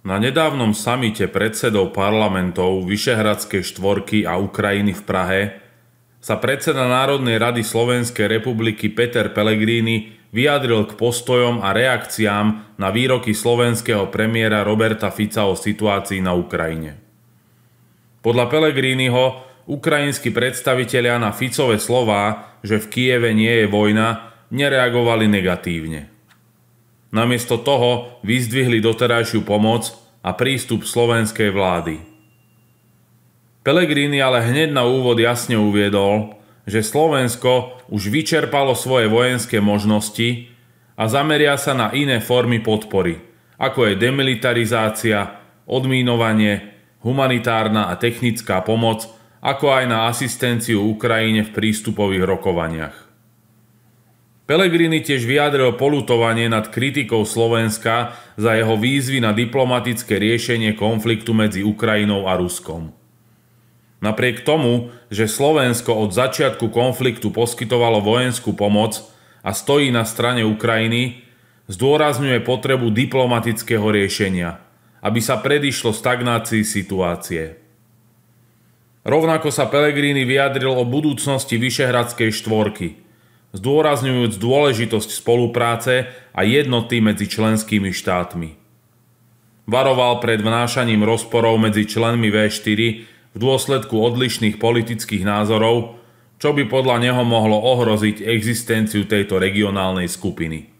Na nedávnom samite predsedov parlamentov Vyšehradskej štvorky a Ukrajiny v Prahe sa predseda Národnej rady Slovenskej republiky Peter Pellegrini vyjadril k postojom a reakciám na výroky slovenského premiéra Roberta Fica o situácii na Ukrajine. Podľa Pellegriniho ukrajinskí predstavitelia na ficové slová, že v Kieve nie je vojna, nereagovali negatívne namiesto toho vyzdvihli doterajšiu pomoc a prístup slovenskej vlády. Pelegrini ale hneď na úvod jasne uviedol, že Slovensko už vyčerpalo svoje vojenské možnosti a zameria sa na iné formy podpory, ako je demilitarizácia, odmínovanie, humanitárna a technická pomoc, ako aj na asistenciu Ukrajine v prístupových rokovaniach. Pelegrini tiež vyjadril polutovanie nad kritikou Slovenska za jeho výzvy na diplomatické riešenie konfliktu medzi Ukrajinou a Ruskom. Napriek tomu, že Slovensko od začiatku konfliktu poskytovalo vojenskú pomoc a stojí na strane Ukrajiny, zdôrazňuje potrebu diplomatického riešenia, aby sa predišlo stagnácii situácie. Rovnako sa Pelegrini vyjadril o budúcnosti Vyšehradskej štvorky – zdôrazňujúc dôležitosť spolupráce a jednoty medzi členskými štátmi. Varoval pred vnášaním rozporov medzi členmi V4 v dôsledku odlišných politických názorov, čo by podľa neho mohlo ohroziť existenciu tejto regionálnej skupiny.